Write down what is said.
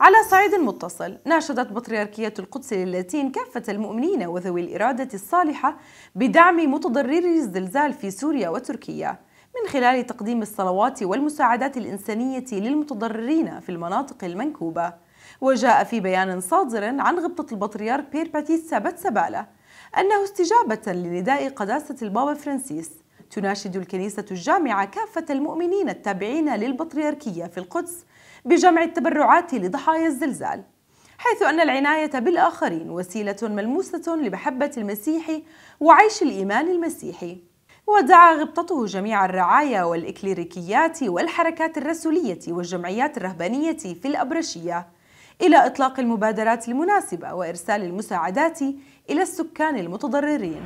على صعيد متصل ناشدت بطريركية القدس للاتين كافة المؤمنين وذوي الإرادة الصالحة بدعم متضرري الزلزال في سوريا وتركيا من خلال تقديم الصلوات والمساعدات الإنسانية للمتضررين في المناطق المنكوبة وجاء في بيان صادر عن غبطة البطريرك بير باتيس سابت سبالة أنه استجابة لنداء قداسة البابا فرانسيس تناشد الكنيسة الجامعة كافة المؤمنين التابعين للبطريركية في القدس بجمع التبرعات لضحايا الزلزال حيث أن العناية بالآخرين وسيلة ملموسة لمحبة المسيح وعيش الإيمان المسيحي ودعا غبطته جميع الرعايا والإكليريكيات والحركات الرسولية والجمعيات الرهبانية في الأبرشية إلى إطلاق المبادرات المناسبة وإرسال المساعدات إلى السكان المتضررين